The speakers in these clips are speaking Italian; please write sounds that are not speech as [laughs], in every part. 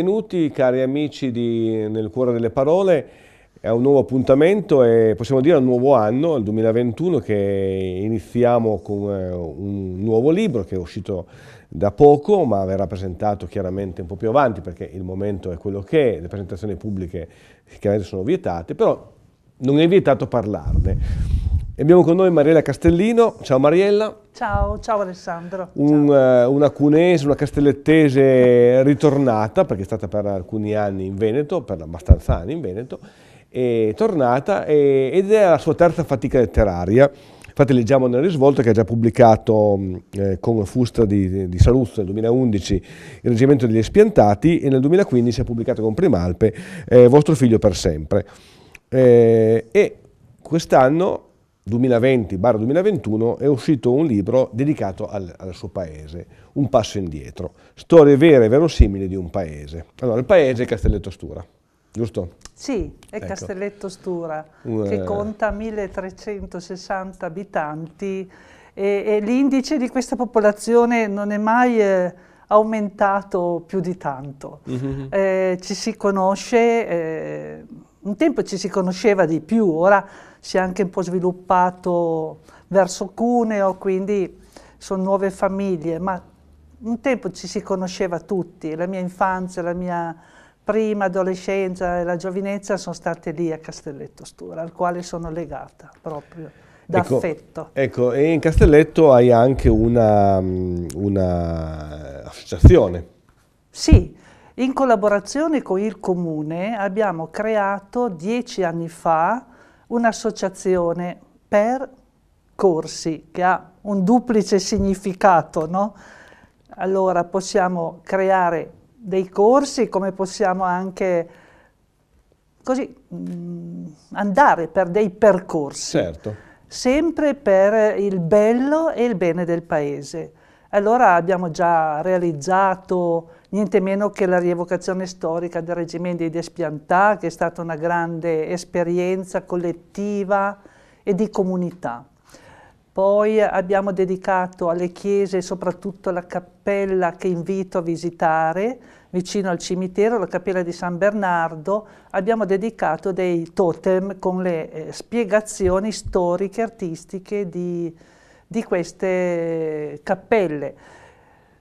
benvenuti cari amici di Nel Cuore delle Parole a un nuovo appuntamento e possiamo dire a un nuovo anno, il 2021, che iniziamo con eh, un nuovo libro che è uscito da poco ma verrà presentato chiaramente un po' più avanti perché il momento è quello che è, le presentazioni pubbliche chiaramente sono vietate, però non è vietato parlarne abbiamo con noi Mariella Castellino. Ciao Mariella. Ciao, ciao Alessandro. Un, ciao. Uh, una cunese, una castellettese ritornata, perché è stata per alcuni anni in Veneto, per abbastanza anni in Veneto, è tornata e, ed è la sua terza fatica letteraria. Infatti leggiamo nel risvolto che ha già pubblicato mm, eh, con Fusta di, di Saluzzo nel 2011 Il Reggimento degli Espiantati e nel 2015 ha pubblicato con Primalpe eh, Vostro figlio per sempre. Eh, e quest'anno 2020-2021 è uscito un libro dedicato al, al, suo paese, Un passo indietro, storie vere e verosimili di un paese. Allora, il paese è Castelletto Stura, giusto? Sì, è ecco. Castelletto Stura, uh, che eh, conta 1360 abitanti e, e l'indice di questa popolazione non è mai... Eh, aumentato più di tanto. Mm -hmm. eh, ci si conosce eh, un tempo ci si conosceva di più, ora si è anche un po' sviluppato verso Cuneo, quindi sono nuove famiglie, ma un tempo ci si conosceva tutti, la mia infanzia, la mia prima adolescenza e la giovinezza sono state lì a Castelletto Stura, al quale sono legata proprio ecco, d'affetto. Ecco, ecco, e in Castelletto hai anche una, mm, una associazione. Sì, in collaborazione con il Comune abbiamo creato dieci anni fa un'associazione per corsi che ha un duplice significato. No? Allora possiamo creare dei corsi come possiamo anche così, mm, andare per dei percorsi. Certo. Sempre per il bello e il bene del paese. Allora abbiamo già realizzato niente meno che la rievocazione storica del regime di Despiantà, che è stata una grande esperienza collettiva e di comunità. Poi abbiamo dedicato alle chiese, soprattutto alla cappella che invito a visitare, vicino al cimitero, la cappella di San Bernardo, abbiamo dedicato dei totem con le eh, spiegazioni storiche, artistiche di, di queste cappelle.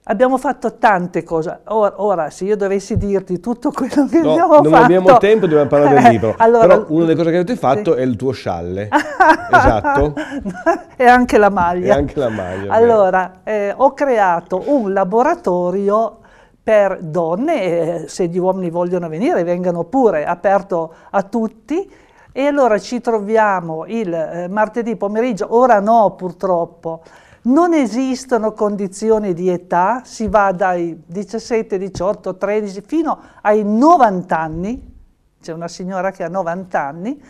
Abbiamo fatto tante cose. Ora, ora, se io dovessi dirti tutto quello che no, abbiamo non fatto... non abbiamo tempo, dobbiamo parlare del [laughs] eh, libro. allora, Però una delle cose che avete fatto sì. è il tuo scialle. esatto. [laughs] e anche la maglia. E anche la maglia. Allora, eh, ho creato un laboratorio per donne, eh, se gli uomini vogliono venire, vengano pure, aperto a tutti. E allora ci troviamo il eh, martedì pomeriggio, ora no purtroppo, non esistono condizioni di età, si va dai 17, 18, 13 fino ai 90 anni, c'è una signora che ha 90 anni,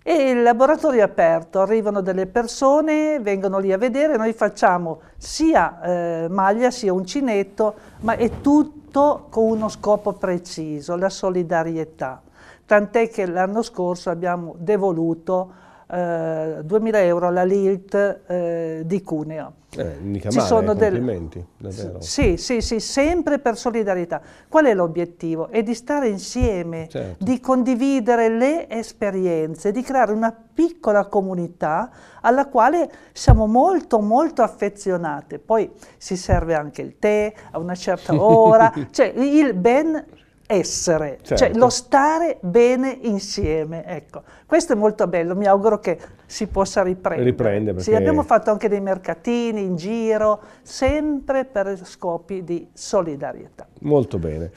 e il laboratorio è aperto, arrivano delle persone, vengono lì a vedere, noi facciamo sia eh, maglia sia uncinetto, ma è tutto con uno scopo preciso, la solidarietà. Tant'è che l'anno scorso abbiamo devoluto 2000 eh, euro alla LILT eh, di Cuneo. Eh, mica Ci male, sono complimenti, davvero. Sì, sì, sì, sempre per solidarietà. Qual è l'obiettivo? È di stare insieme, certo. di condividere le esperienze, di creare una piccola comunità alla quale siamo molto, molto affezionate. Poi si serve anche il tè a una certa [laughs] ora, cioè il ben essere, cioè, certo. cioè lo stare bene insieme. Ecco, questo è molto bello, mi auguro che si possa riprendere. Riprende perché... Sì, abbiamo fatto anche dei mercatini in giro, sempre per scopi di solidarietà. Molto bene.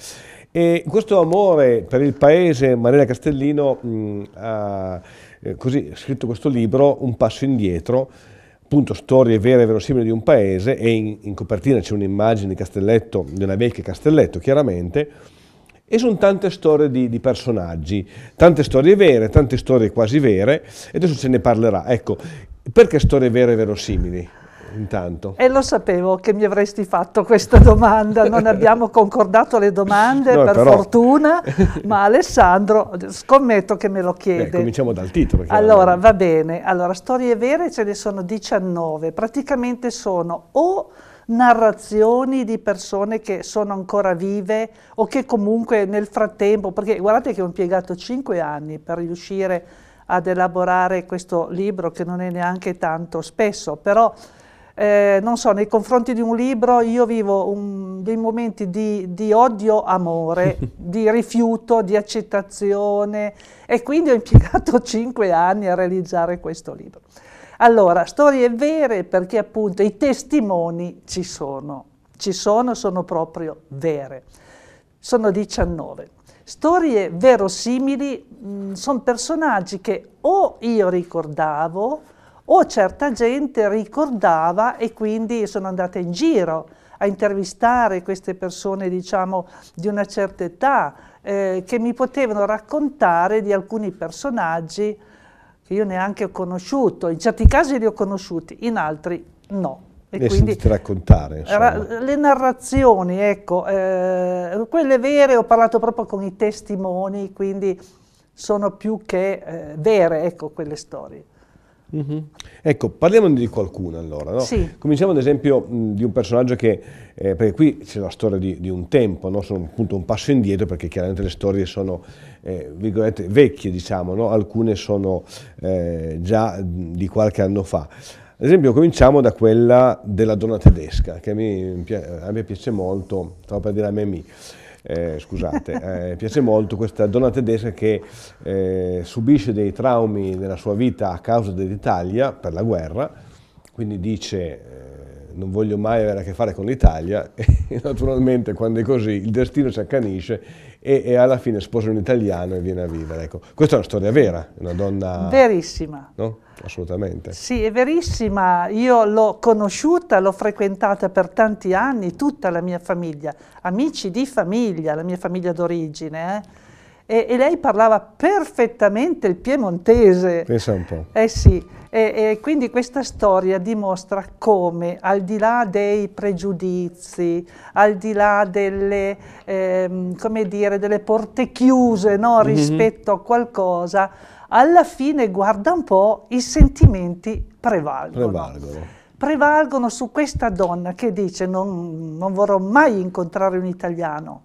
E questo amore per il paese, Marina Castellino mh, mm, ha eh, così, scritto questo libro, Un passo indietro, appunto storie vere e verosimili di un paese e in, in copertina c'è un'immagine di Castelletto, di una vecchia Castelletto chiaramente, e sono tante storie di, di, personaggi, tante storie vere, tante storie quasi vere, e adesso se ne parlerà. Ecco, perché storie vere e verosimili? Intanto. E lo sapevo che mi avresti fatto questa domanda, non abbiamo concordato le domande [laughs] no, per però... fortuna, [laughs] ma Alessandro scommetto che me lo chiede. Beh, cominciamo dal titolo. Allora, va bene, allora storie vere ce ne sono 19, praticamente sono o narrazioni di persone che sono ancora vive o che comunque nel frattempo, perché guardate che ho impiegato cinque anni per riuscire ad elaborare questo libro che non è neanche tanto spesso, però eh, non so, nei confronti di un libro io vivo un, dei momenti di, di odio-amore, [laughs] di rifiuto, di accettazione e quindi ho impiegato [laughs] cinque anni a realizzare questo libro. Allora, storie vere perché appunto i testimoni ci sono, ci sono, sono proprio vere. Sono 19. Storie verosimili mm, sono personaggi che o io ricordavo o certa gente ricordava e quindi sono andata in giro a intervistare queste persone, diciamo, di una certa età, eh, che mi potevano raccontare di alcuni personaggi che io neanche ho conosciuto, in certi casi li ho conosciuti, in altri no. E le quindi, raccontare. Insomma. Le narrazioni, ecco, eh, quelle vere ho parlato proprio con i testimoni, quindi sono più che eh, vere, ecco, quelle storie. Mm -hmm. Ecco, parliamo di qualcuno allora. No? Sì. Cominciamo ad esempio mh, di un personaggio che, eh, perché qui c'è la storia di, di un tempo, no? sono appunto un passo indietro perché chiaramente le storie sono eh, vecchie, diciamo, no? alcune sono eh, già di qualche anno fa. Ad esempio cominciamo da quella della donna tedesca, che a me, a me piace molto, stavo per dire a me mi eh, scusate, eh, piace molto questa donna tedesca che eh, subisce dei traumi nella sua vita a causa dell'Italia per la guerra, quindi dice eh, non voglio mai avere a che fare con l'Italia [laughs] e naturalmente quando è così il destino si accanisce e, e alla fine sposa un italiano e viene a vivere. Ecco, questa è una storia vera, è una donna... Verissima. No? Assolutamente. Sì, è verissima. Io l'ho conosciuta, l'ho frequentata per tanti anni, tutta la mia famiglia, amici di famiglia, la mia famiglia d'origine. Eh? e, e lei parlava perfettamente il piemontese. Pensa un po'. Eh sì, e, e quindi questa storia dimostra come al di là dei pregiudizi, al di là delle, ehm, come dire, delle porte chiuse no, mm -hmm. rispetto a qualcosa, alla fine, guarda un po', i sentimenti prevalgono. prevalgono prevalgono su questa donna che dice non, non, vorrò mai incontrare un italiano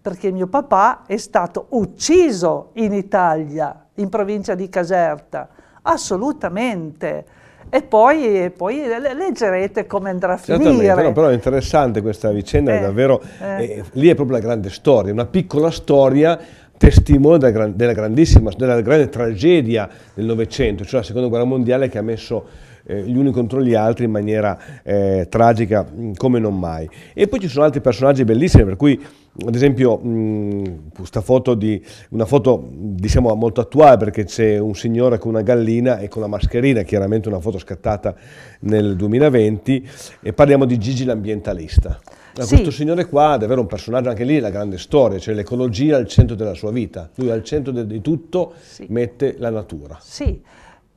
perché mio papà è stato ucciso in Italia, in provincia di Caserta, assolutamente. E poi, e poi leggerete come andrà a finire. No, però è interessante questa vicenda, eh, è davvero, eh. Eh, lì è proprio la grande storia, una piccola storia testimone della, della grandissima, della grande tragedia del Novecento, cioè la Seconda Guerra Mondiale che ha messo eh, gli uni contro gli altri in maniera eh, tragica mm, come non mai. E poi ci sono altri personaggi bellissimi, per cui ad esempio mh, mm, questa foto di, una foto diciamo molto attuale perché c'è un signore con una gallina e con la mascherina, chiaramente una foto scattata nel 2020, e parliamo di Gigi l'ambientalista. Sì. Questo signore qua è davvero un personaggio, anche lì la grande storia, cioè l'ecologia al centro della sua vita, lui al centro di tutto sì. mette la natura. Sì.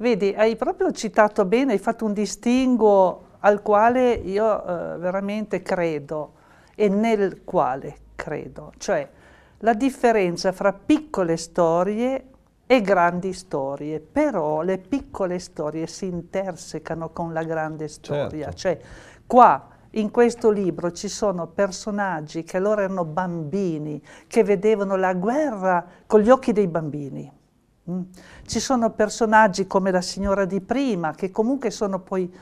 Vedi, hai proprio citato bene, hai fatto un distinguo al quale io eh, veramente credo e nel quale credo, cioè la differenza fra piccole storie e grandi storie, però le piccole storie si intersecano con la grande storia, certo. cioè qua in questo libro ci sono personaggi che allora erano bambini, che vedevano la guerra con gli occhi dei bambini Mm? Ci sono personaggi come la signora di prima che comunque sono poi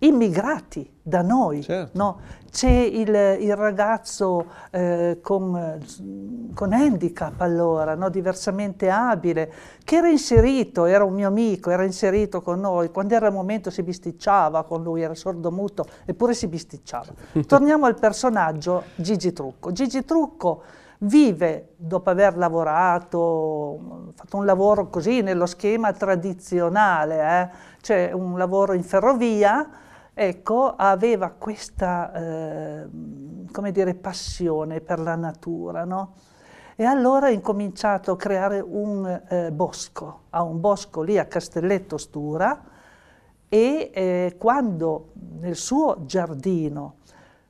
immigrati da noi. Certo. No? C'è il, il, ragazzo eh, con, con, handicap allora, no? diversamente abile, che era inserito, era un mio amico, era inserito con noi, quando era il momento si bisticciava con lui, era sordomuto, eppure si bisticciava. [laughs] Torniamo al personaggio Gigi Trucco. Gigi Trucco vive dopo aver lavorato, fatto un lavoro così nello schema tradizionale, eh? cioè un lavoro in ferrovia, ecco, aveva questa, eh, come dire, passione per la natura, no? E allora ha incominciato a creare un eh, bosco, ha un bosco lì a Castelletto Stura e eh, quando nel suo giardino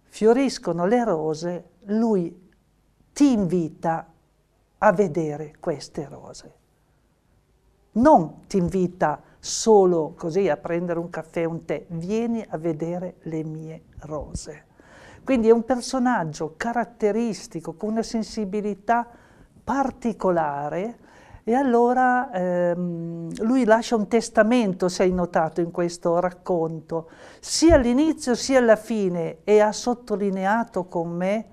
fioriscono le rose, lui ti invita a vedere queste rose. Non ti invita solo così a prendere un caffè, un tè, vieni a vedere le mie rose. Quindi è un personaggio caratteristico, con una sensibilità particolare e allora ehm, lui lascia un testamento, se hai notato in questo racconto, sia all'inizio sia alla fine e ha sottolineato con me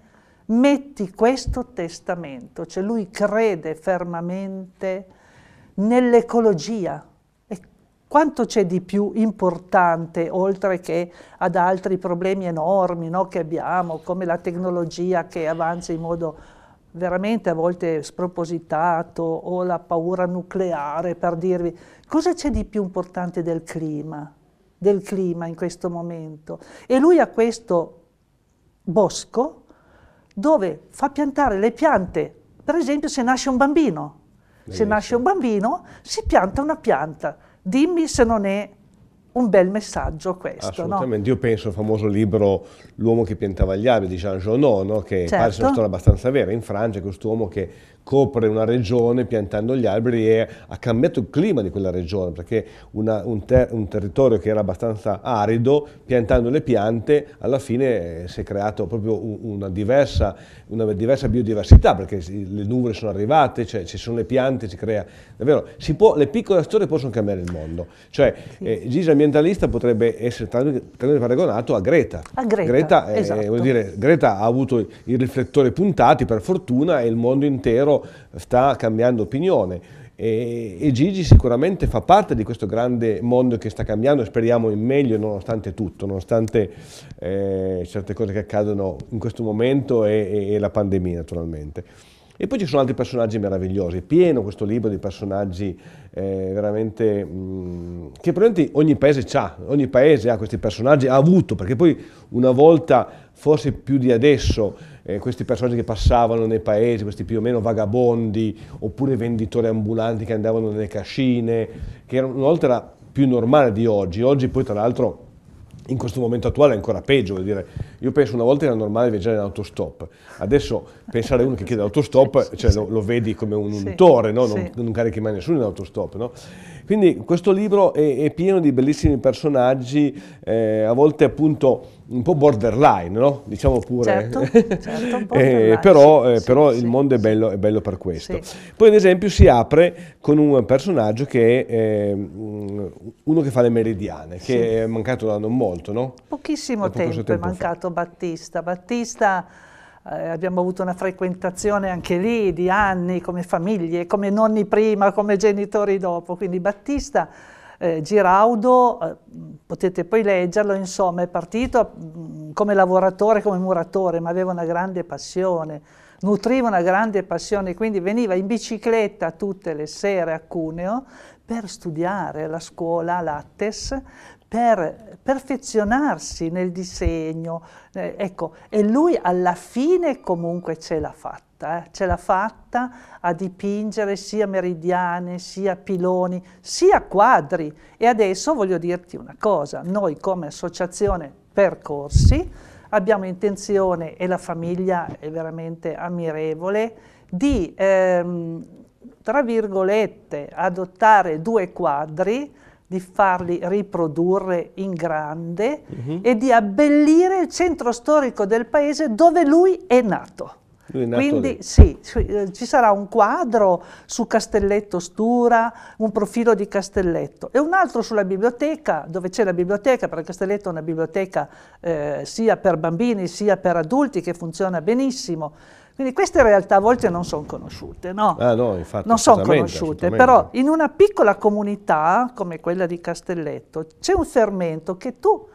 metti questo testamento, cioè lui crede fermamente nell'ecologia. E quanto c'è di più importante, oltre che ad altri problemi enormi no, che abbiamo, come la tecnologia che avanza in modo veramente a volte spropositato, o la paura nucleare, per dirvi, cosa c'è di più importante del clima, del clima in questo momento? E lui ha questo bosco, dove fa piantare le piante. Per esempio se nasce un bambino, Bellissimo. se nasce un bambino si pianta una pianta. Dimmi se non è un bel messaggio questo. Assolutamente, no? io penso al famoso libro L'uomo che piantava gli alberi di Jean Genot, no? che certo. pare sia una certo. storia abbastanza vera, in Francia quest'uomo che copre una regione piantando gli alberi e ha cambiato il clima di quella regione, perché una, un, ter, un, territorio che era abbastanza arido, piantando le piante, alla fine eh, si è creata proprio una diversa, una diversa, biodiversità, perché le nuvole sono arrivate, cioè ci sono le piante, si crea... Davvero, si può, le piccole storie possono cambiare il mondo. Cioè, eh, Gigi ambientalista potrebbe essere paragonato a Greta. A Greta, Greta, esatto. dire, Greta ha avuto i riflettori puntati, per fortuna, e il mondo intero sta cambiando opinione. E, e, Gigi sicuramente fa parte di questo grande mondo che sta cambiando, speriamo in meglio nonostante tutto, nonostante eh, certe cose che accadono in questo momento e, e, e, la pandemia naturalmente. E poi ci sono altri personaggi meravigliosi, pieno questo libro di personaggi eh, veramente, mh, mm, che probabilmente ogni paese ha, ogni paese ha questi personaggi, ha avuto, perché poi una volta, forse più di adesso, eh, questi personaggi che passavano nei paesi, questi più o meno vagabondi, oppure venditori ambulanti che andavano nelle cascine, che era un'opera più normale di oggi. Oggi poi tra l'altro in questo momento attuale è ancora peggio, vuol dire io penso una volta era normale viaggiare in autostop, adesso pensare a uno che chiede l'autostop cioè, lo, lo, vedi come un untore, no? non, non, carichi mai nessuno in autostop. No? Quindi questo libro è, è, pieno di bellissimi personaggi, eh, a volte appunto un po' borderline, no? diciamo pure. Certo, [laughs] certo eh, però, eh, sì, però sì, il mondo è, bello, è, bello, per questo. Poi ad esempio si apre con un personaggio che è ehm, uno che fa le meridiane, che è mancato da non molto, no? Pochissimo tempo, è mancato Battista. Battista eh, abbiamo avuto una frequentazione anche lì di anni come famiglie, come nonni prima, come genitori dopo, quindi Battista eh, Giraudo, eh, potete poi leggerlo, insomma è partito mh, mm, come lavoratore, come muratore, ma aveva una grande passione, nutriva una grande passione, quindi veniva in bicicletta tutte le sere a Cuneo per studiare alla scuola Lattes, per perfezionarsi nel disegno. Eh, ecco, e lui alla fine comunque ce l'ha fatta, eh? ce l'ha fatta a dipingere sia meridiane, sia piloni, sia quadri. E adesso voglio dirti una cosa, noi come associazione percorsi abbiamo intenzione, e la famiglia è veramente ammirevole, di, ehm, tra virgolette, adottare due quadri di farli riprodurre in grande uh-huh. e di abbellire il centro storico del paese dove lui è nato. Quindi sì, eh, ci sarà un quadro su Castelletto Stura, un profilo di Castelletto e un altro sulla biblioteca, dove c'è la biblioteca, perché Castelletto è una biblioteca eh, sia per bambini sia per adulti che funziona benissimo quindi queste realtà a volte non sono conosciute, no? Ah, no infatti, non sono conosciute, però in una piccola comunità come quella di Castelletto c'è un fermento che tu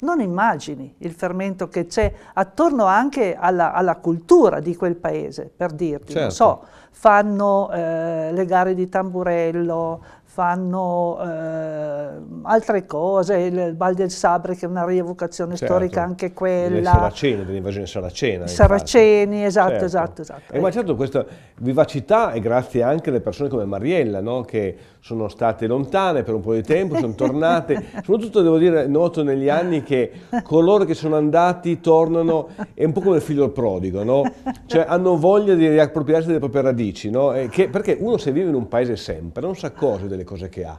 non immagini, il fermento che c'è attorno anche alla, alla, cultura di quel paese, per dirti, certo. non so, fanno eh, le gare di tamburello, fanno eh, altre cose, il Val del Sabre che è una rievocazione certo. storica anche quella. Le Saraceni, dell'invasione saracena. I Saraceni, esatto, certo. esatto, esatto. E eh, ma certo questa vivacità è grazie anche alle persone come Mariella, no? che sono state lontane per un po' di tempo, sono [laughs] tornate, soprattutto devo dire noto negli anni che coloro che sono andati tornano, è un po' come il figlio del prodigo, no? cioè hanno voglia di riappropriarsi delle proprie radici, no? e che, perché uno se vive in un paese sempre non sa cose delle cose che ha.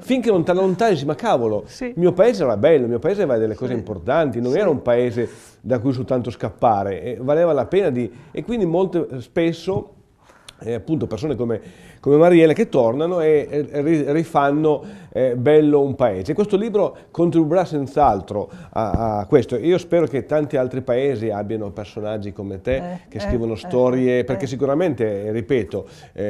Finché non ti allontani, ma cavolo, sì. il mio paese era bello, il mio paese aveva delle cose sì. importanti, non sì. era un paese da cui soltanto scappare, valeva la pena di... E quindi molto spesso, eh, appunto, persone come, come Marielle che tornano e, e rifanno eh, bello un paese. Questo libro contribuirà senz'altro a, a, questo. Io spero che tanti altri paesi abbiano personaggi come te eh, che eh, scrivono eh, storie, eh, perché sicuramente, ripeto,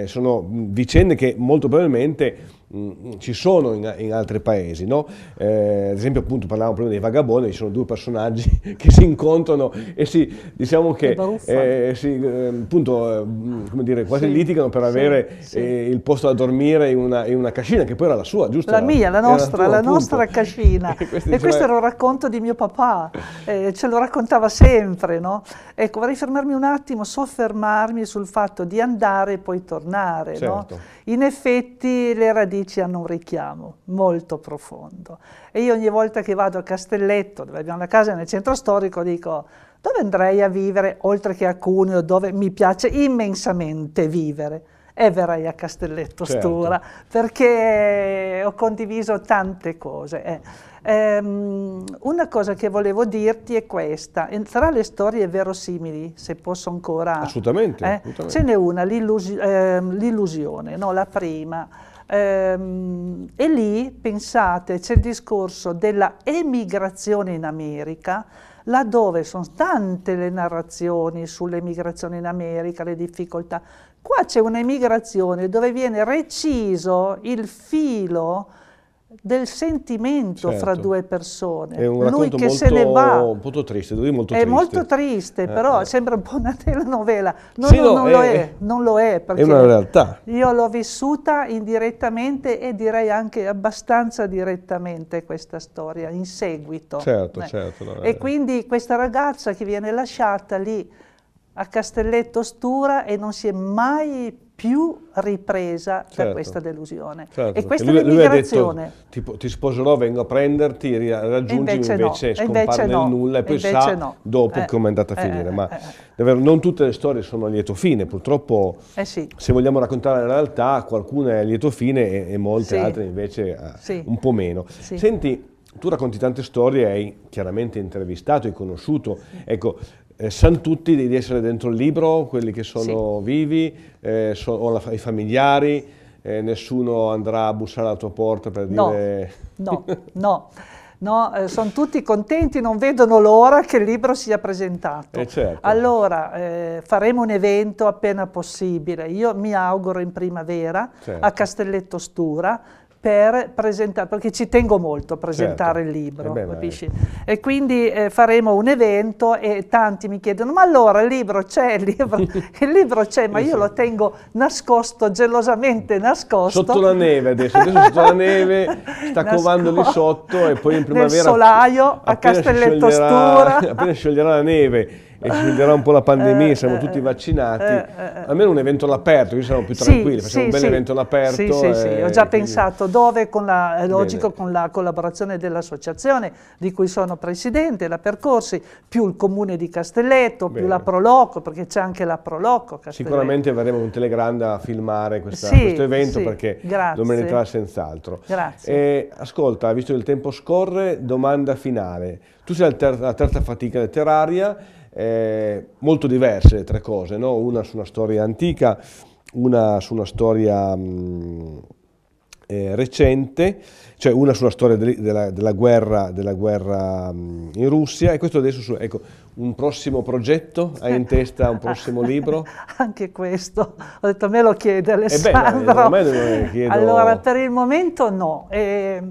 sono vicende che molto probabilmente mm, mm, ci sono in, in, altri paesi, no? eh, ad esempio appunto parlavamo prima dei vagabondi, ci sono due personaggi [laughs] che si incontrano e si, diciamo che, eh, si, eh, appunto, mm, come dire, quasi sì, litigano per avere sì, sì. il posto da dormire in una, in una cascina, che poi era la sua, giusto? la mia, la nostra, la nostra cascina. e, [laughs] e questo cioè era un racconto di mio papà, eh, ce lo raccontava sempre. No? Ecco, vorrei fermarmi un attimo, soffermarmi sul fatto di andare e poi tornare. Certo. No? In effetti le radici hanno un richiamo molto profondo. E io ogni volta che vado a Castelletto, dove abbiamo la casa nel centro storico, dico dove andrei a vivere, oltre che a Cuneo, dove mi piace immensamente vivere e verrai a Castelletto certo. Stura perché ho condiviso tante cose. Eh. Ehm, una cosa che volevo dirti è questa, tra le storie verosimili, se posso ancora... Assolutamente. Eh, assolutamente. Ce n'è una, ehm, l'illusione, ehm, no? la prima. Ehm, e lì, pensate, c'è il discorso della emigrazione in America, laddove sono tante le narrazioni sull'emigrazione in America, le difficoltà, Qua c'è un'emigrazione dove viene reciso il filo del sentimento certo. fra due persone. È un Lui che molto, se ne va. molto triste, molto È molto triste, però eh, sembra un po' una [laughs] telenovela. Non, sì, no, non, è, lo è, non lo è. Perché è una realtà. Io l'ho vissuta indirettamente e direi anche abbastanza direttamente questa storia, in seguito. Certo, eh. certo. e eh. quindi questa ragazza che viene lasciata lì a Castelletto Stura e non si è mai più ripresa certo. da questa delusione. Certo. E questa lui, è l'immigrazione. Detto, tipo, ti sposerò, vengo a prenderti, raggiungi, invece, invece no. scompare invece nel no. nulla e poi sa no. dopo eh. come è andata a eh, finire. Eh. Ma eh, eh. davvero non tutte le storie sono a lieto fine, purtroppo eh, sì. se vogliamo raccontare la realtà qualcuna è a lieto fine e, e molte sì. altre invece sì. un po' meno. Senti, tu racconti tante storie, hai chiaramente intervistato, hai conosciuto, ecco, eh, sanno tutti di essere dentro il libro, quelli che sono sì. vivi, eh, sono, i familiari, eh, nessuno andrà a bussare alla tua porta per dire... No, [laughs] no, no. eh, sono tutti contenti, non vedono l'ora che il libro sia presentato. Eh, certo. Allora, eh, faremo un evento appena possibile. Io mi auguro in primavera certo. a Castelletto Stura, per presentare, perché ci tengo molto a certo. presentare certo. il libro, eh beh, capisci? Eh. E quindi eh, faremo un evento e tanti mi chiedono, ma allora il libro c'è, il libro, [laughs] libro c'è, ma io lo tengo nascosto, gelosamente nascosto. Sotto la neve adesso, adesso sotto la neve, sta [laughs] covando lì sotto e poi in primavera... Nel solaio, a Castelletto Stura. [laughs] Appena scioglierà la neve e si finirà un po' la eh, pandemia, eh, siamo tutti eh, vaccinati, almeno un evento all'aperto, io sarò più tranquilli, sì, facciamo sì, un bel sì. evento all'aperto. Sì, sì, sì, ho già pensato dove, con la, logico bene. con la collaborazione dell'associazione di cui sono presidente, la Percorsi, più il comune di Castelletto, bene. più la Proloco, perché c'è anche la Proloco Castelletto. Sicuramente avremo un telegranda a filmare questa, questo evento perché grazie. domenica senz'altro. Grazie. E, ascolta, visto che il tempo scorre, domanda finale. Tu sei la terza fatica letteraria, eh, molto diverse le tre cose, no? una su una storia antica, una su una storia mh, mm, eh, recente, cioè una sulla storia de della, della, guerra, della guerra mh, mm, in Russia e questo adesso, su, ecco, un prossimo progetto? Hai in testa un prossimo [laughs] libro? Anche questo, ho detto me lo chiede Alessandro. Eh beh, me lo chiedo... Allora, per il momento no, eh,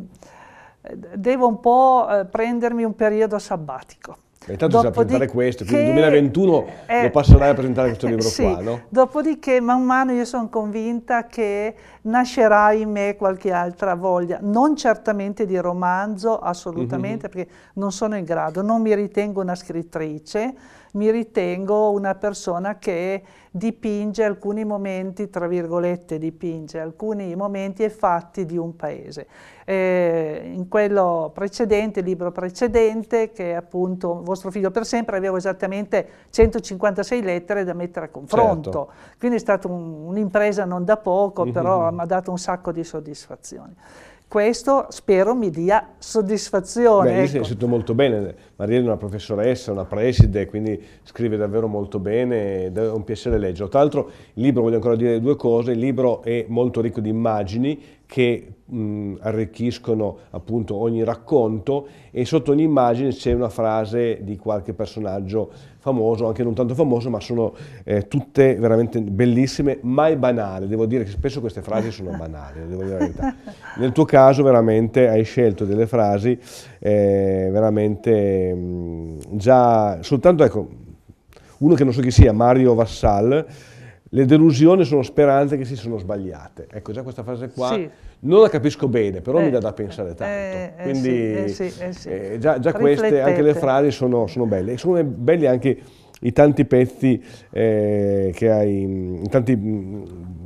devo un po' eh, prendermi un periodo sabbatico e intanto Dopodiché, sa presentare questo, quindi nel 2021 eh, lo passerai a presentare questo [laughs] libro sì, qua, no? Dopodiché man mano io sono convinta che nascerà in me qualche altra voglia, non certamente di romanzo, assolutamente, mm -hmm. perché non sono in grado, non mi ritengo una scrittrice, mi ritengo una persona che dipinge alcuni momenti, tra virgolette, dipinge alcuni momenti e fatti di un paese. Eh, in quello precedente, libro precedente, che è appunto Vostro figlio per sempre, avevo esattamente 156 lettere da mettere a confronto. Certo. Quindi è stata un'impresa un non da poco, mhm. però mi ha dato un sacco di soddisfazioni. Questo spero mi dia soddisfazione. Beh, io ecco. sento molto bene, Mariella è una professoressa, una preside, quindi scrive davvero molto bene, è un piacere leggerlo. Tra l'altro il libro, voglio ancora dire due cose, il libro è molto ricco di immagini che mh, arricchiscono appunto ogni racconto e sotto ogni immagine c'è una frase di qualche personaggio famoso, anche non tanto famoso, ma sono eh, tutte veramente bellissime, mai banali. Devo dire che spesso queste frasi sono [laughs] banali, devo dire la verità. Nel tuo caso veramente hai scelto delle frasi eh, veramente mh, già soltanto ecco uno che non so chi sia, Mario Vassal le delusioni sono speranze che si sono sbagliate. Ecco, già questa frase qua sì. non la capisco bene, però eh, mi dà da pensare tanto. Eh, eh Quindi sì, eh, sì, eh, eh, già, già queste, anche le frasi sono, sono belle. E sono belli anche i tanti pezzi che hai, mm, i tanti mm,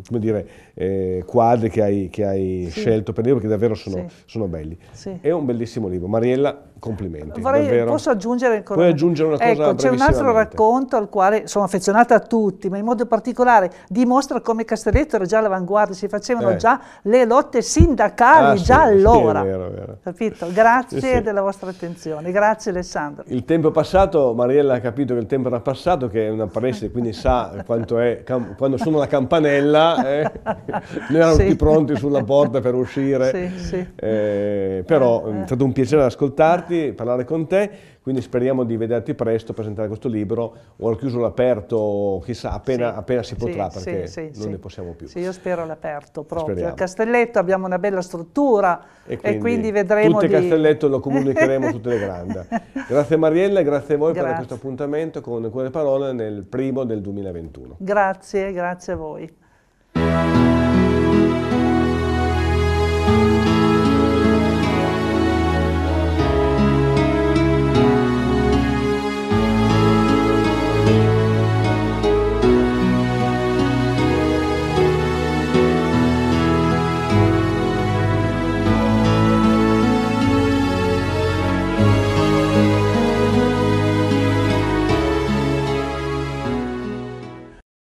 come dire, eh, quadri che hai, che hai sì. scelto per libro, che davvero sono, sì. sono belli. Sì. È un bellissimo libro. Mariella, complimenti. Vorrei, posso aggiungere ancora? Puoi aggiungere una cosa Ecco, c'è un altro racconto al quale sono affezionata a tutti, ma in modo particolare dimostra come Castelletto era già all'avanguardia, si facevano eh. già le lotte sindacali ah, già allora. Vero, vero. Capito? Grazie [laughs] della vostra attenzione. Grazie Alessandro. Il tempo è passato, Mariella ha capito che il tempo era passato, che è una palestra, quindi sa quanto è, quando suona la campanella eh, [laughs] noi eravamo sì. tutti pronti sulla porta per uscire, sì, sì. Eh, però eh, mm, eh. è stato un piacere ascoltarti, parlare con te, quindi speriamo di vederti presto, presentare questo libro o al chiuso l'aperto, chissà, appena, appena, si potrà perché non ne possiamo più. Sì, io spero l'aperto proprio, speriamo. a Castelletto abbiamo una bella struttura e quindi, e quindi vedremo tutte di... Castelletto lo comunicheremo [laughs] tutte le Telegranda. Grazie Mariella e grazie a voi grazie. per questo appuntamento con quelle parole nel primo del 2021. Grazie, grazie a voi.